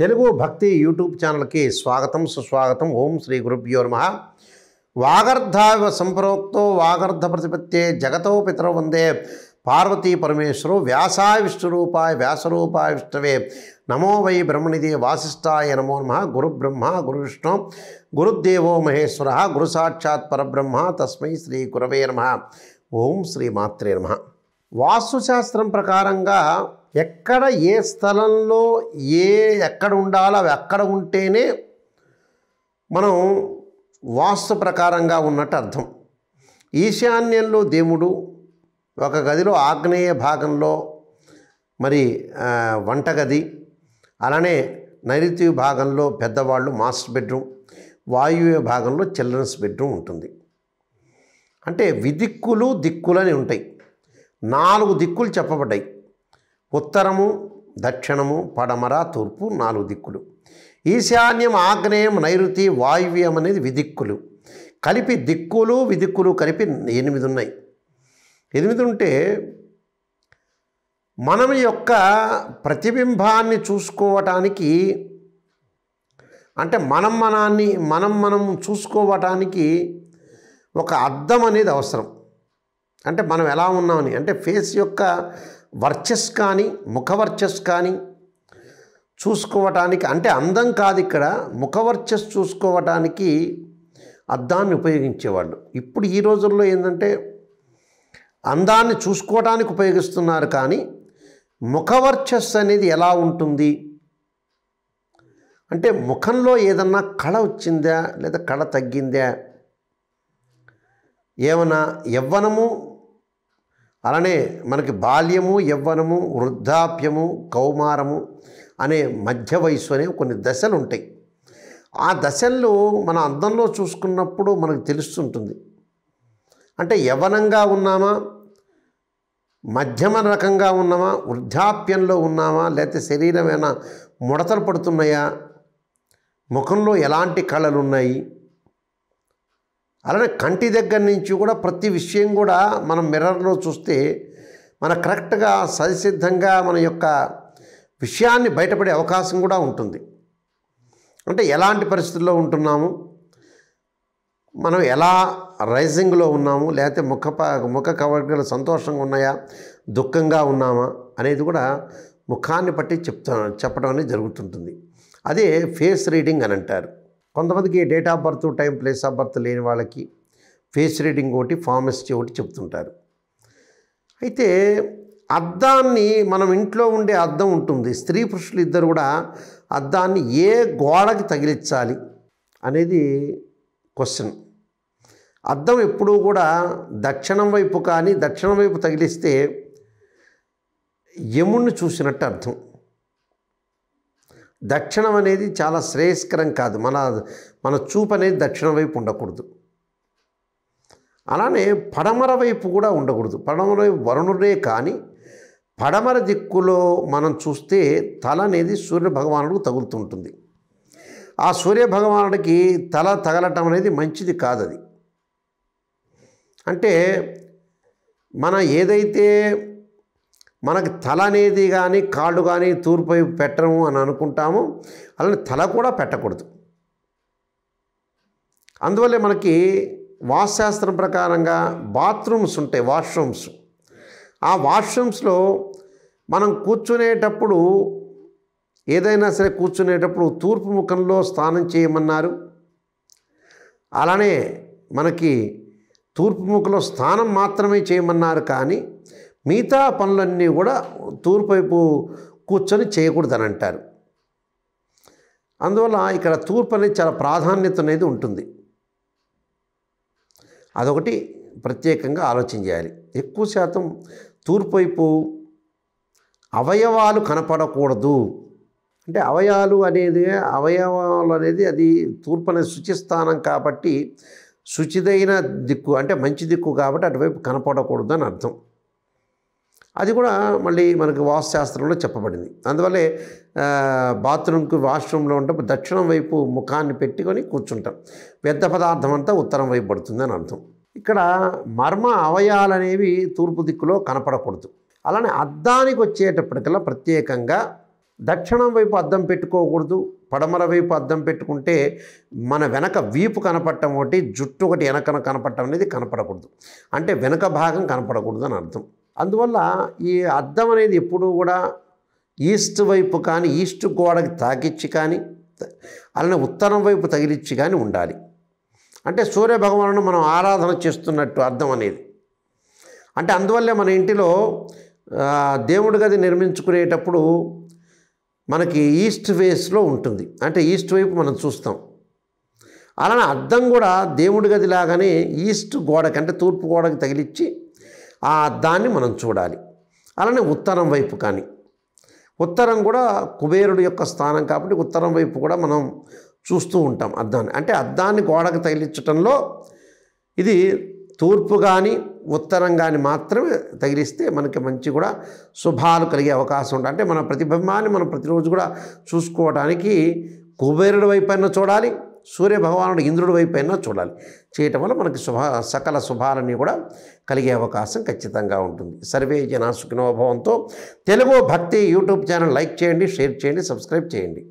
తెలుగు భక్తి యూట్యూబ్ ఛానల్కి స్వాగతం సుస్వాగతం ఓం శ్రీ గురుభ్యో నమ వాగర్ధావ సంప్రోక్తో వాగర్ధ ప్రతిపత్తే జగతో పితరో వందే పార్వతీ పరమేశ్వరు వ్యాసాయ విష్ణురూపాయ వ్యాసరూపాయ విష్ణవే నమో వై బ్రహ్మనిధి వాసిష్ఠాయ నమో నమ గురుబ్రహ్మ గురు విష్ణు గురుదేవో మహేశ్వర గురు సాక్షాత్ పరబ్రహ్మ తస్మై శ్రీ గురవే నమ ఓం శ్రీ మాత్రే నమ వాస్తుశాస్త్రం ప్రకారంగా ఎక్కడ ఏ స్థలంలో ఏ ఎక్కడ ఉండాలో అవి అక్కడ ఉంటేనే మనం వాస్తు ప్రకారంగా ఉన్నట్టు అర్థం ఈశాన్యంలో దేవుడు ఒక గదిలో ఆగ్నేయ భాగంలో మరి వంటగది అలానే నైరుతి భాగంలో పెద్దవాళ్ళు మాస్టర్ బెడ్రూమ్ వాయువ్య భాగంలో చిల్డ్రన్స్ బెడ్రూమ్ ఉంటుంది అంటే విదిక్కులు దిక్కులని ఉంటాయి నాలుగు దిక్కులు చెప్పబడ్డాయి ఉత్తరము దక్షిణము పడమర తూర్పు నాలుగు దిక్కులు ఈశాన్యం ఆగ్నేయం నైరుతి వాయువ్యం అనేది విదిక్కులు కలిపి దిక్కులు విదిక్కులు కలిపి ఎనిమిది ఉన్నాయి ఎనిమిది ఉంటే మనం యొక్క ప్రతిబింబాన్ని చూసుకోవటానికి అంటే మనం మనాన్ని మనం మనం చూసుకోవటానికి ఒక అద్దం అనేది అవసరం అంటే మనం ఎలా ఉన్నామని అంటే ఫేస్ యొక్క వర్చస్ కానీ ముఖవర్చస్ కానీ చూసుకోవటానికి అంటే అందం కాదు ఇక్కడ ముఖవర్చస్ చూసుకోవటానికి అద్దాన్ని ఉపయోగించేవాళ్ళు ఇప్పుడు ఈ రోజుల్లో ఏంటంటే అందాన్ని చూసుకోవటానికి ఉపయోగిస్తున్నారు కానీ ముఖవర్చస్ అనేది ఎలా ఉంటుంది అంటే ముఖంలో ఏదన్నా కళ వచ్చిందా లేదా కళ తగ్గిందా ఏమన్నా యవ్వనము అలానే మనకి బాల్యము యవ్వనము వృద్ధాప్యము కౌమారము అనే మధ్య వయస్సు అనే కొన్ని దశలు ఉంటాయి ఆ దశల్లో మన అందంలో చూసుకున్నప్పుడు మనకు తెలుస్తుంటుంది అంటే యవనంగా ఉన్నామా మధ్యమ రకంగా ఉన్నామా వృద్ధాప్యంలో ఉన్నామా లేకపోతే శరీరం ఏమైనా ముడతలు పడుతున్నాయా ముఖంలో ఎలాంటి కళలు ఉన్నాయి అలానే కంటి దగ్గర నుంచి కూడా ప్రతి విషయం కూడా మనం మిర్రర్లో చూస్తే మన కరెక్ట్గా సరిసిద్ధంగా మన యొక్క విషయాన్ని బయటపడే అవకాశం కూడా ఉంటుంది అంటే ఎలాంటి పరిస్థితుల్లో ఉంటున్నాము మనం ఎలా రైజింగ్లో ఉన్నాము లేకపోతే ముఖ ముఖ కవర్గలు సంతోషంగా ఉన్నాయా దుఃఖంగా ఉన్నామా అనేది కూడా ముఖాన్ని బట్టి చెప్తా చెప్పడం అనేది జరుగుతుంటుంది అదే ఫేస్ రీడింగ్ అని అంటారు కొంతమందికి date of birth time place of birth లేని వాళ్ళకి ఫేస్ రీడింగ్ ఒకటి ఫార్మసిటీ ఒకటి చెప్తుంటారు అయితే అద్దాన్ని మనం ఇంట్లో ఉండే అద్దం ఉంటుంది స్త్రీ పురుషులు ఇద్దరు కూడా అద్దాన్ని ఏ గోడకి తగిలించాలి అనేది క్వశ్చన్ అద్దం ఎప్పుడూ కూడా దక్షిణం వైపు కానీ దక్షిణం వైపు తగిలిస్తే యముణ్ణి చూసినట్టు అర్థం దక్షిణం అనేది చాలా శ్రేయస్కరం కాదు మన మన చూపు అనేది దక్షిణం వైపు ఉండకూడదు అలానే పడమర వైపు కూడా ఉండకూడదు పడమర వైపు వరుణుడే కానీ పడమర దిక్కులో మనం చూస్తే తల అనేది సూర్య భగవానుడికి తగులుతుంటుంది ఆ సూర్య భగవానుడికి తల తగలటం అనేది మంచిది కాదు అది అంటే మన ఏదైతే మనకు తల అనేది కానీ కాళ్ళు కానీ తూర్పు పెట్టము అని అనుకుంటాము అలానే తల కూడా పెట్టకూడదు అందువల్లే మనకి వాస్తుశాస్త్రం ప్రకారంగా బాత్రూమ్స్ ఉంటాయి వాష్రూమ్స్ ఆ వాష్రూమ్స్లో మనం కూర్చునేటప్పుడు ఏదైనా సరే కూర్చునేటప్పుడు తూర్పు ముఖంలో స్నానం చేయమన్నారు అలానే మనకి తూర్పు ముఖంలో స్నానం మాత్రమే చేయమన్నారు కానీ మిగతా పనులన్నీ కూడా తూర్పువైపు కూర్చొని చేయకూడదని అంటారు అందువల్ల ఇక్కడ తూర్పు అనేది చాలా ప్రాధాన్యత అనేది ఉంటుంది అదొకటి ప్రత్యేకంగా ఆలోచన చేయాలి ఎక్కువ శాతం తూర్పు వైపు అవయవాలు కనపడకూడదు అంటే అవయాలు అనేది అవయవాలు అనేది అది తూర్పు అనేది శుచిస్థానం కాబట్టి శుచిదైన దిక్కు అంటే మంచి దిక్కు కాబట్టి అటువైపు కనపడకూడదు అని అర్థం అది కూడా మళ్ళీ మనకు వాస్తు చెప్పబడింది అందువల్లే బాత్రూమ్కి వాష్రూమ్లో ఉంటే దక్షిణం వైపు ముఖాన్ని పెట్టుకొని కూర్చుంటాం వ్యర్థ పదార్థం అంతా ఉత్తరం వైపు పడుతుందని అర్థం ఇక్కడ మర్మ అవయాలనేవి తూర్పు దిక్కులో కనపడకూడదు అలానే అద్దానికి వచ్చేటప్పటికల్లా ప్రత్యేకంగా దక్షిణం వైపు అద్దం పెట్టుకోకూడదు పడమర వైపు అద్దం పెట్టుకుంటే మన వెనక వీపు కనపడటం ఒకటి జుట్టు ఒకటి వెనకన కనపడటం అనేది కనపడకూడదు అంటే వెనక భాగం కనపడకూడదు అని అర్థం అందువల్ల ఈ అద్దం అనేది ఎప్పుడూ కూడా ఈస్ట్ వైపు కానీ ఈస్ట్ గోడకి తాకిచ్చి కానీ అలానే ఉత్తరం వైపు తగిలిచ్చి కానీ ఉండాలి అంటే సూర్య మనం ఆరాధన చేస్తున్నట్టు అర్థం అనేది అంటే అందువల్లే మన ఇంటిలో దేవుడి గది నిర్మించుకునేటప్పుడు మనకి ఈస్ట్ ఫేస్లో ఉంటుంది అంటే ఈస్ట్ వైపు మనం చూస్తాం అలానే అర్థం కూడా దేవుడి గది లాగానే ఈస్ట్ గోడకి అంటే తూర్పు గోడకి తగిలిచ్చి ఆ అద్దాన్ని మనం చూడాలి అలానే ఉత్తరం వైపు కానీ ఉత్తరం కూడా కుబేరుడు యొక్క స్థానం కాబట్టి ఉత్తరం వైపు కూడా మనం చూస్తూ ఉంటాం అద్దాన్ని అంటే అద్దాన్ని గోడకు తగిలించటంలో ఇది తూర్పు కానీ ఉత్తరం కానీ మాత్రమే తగిలిస్తే మనకి మంచి కూడా శుభాలు కలిగే అవకాశం ఉంటుంది అంటే మన ప్రతిబింబాన్ని మనం ప్రతిరోజు కూడా చూసుకోవడానికి కుబేరుడి వైపు అయినా చూడాలి సూర్యభగవానుడు ఇంద్రుడి వైపు అయినా చూడాలి చేయటం వల్ల మనకి శుభ సకల శుభాలన్నీ కూడా కలిగే అవకాశం ఖచ్చితంగా ఉంటుంది సర్వే జనా సుఖినోభవంతో తెలుగు భక్తి యూట్యూబ్ ఛానల్ లైక్ చేయండి షేర్ చేయండి సబ్స్క్రైబ్ చేయండి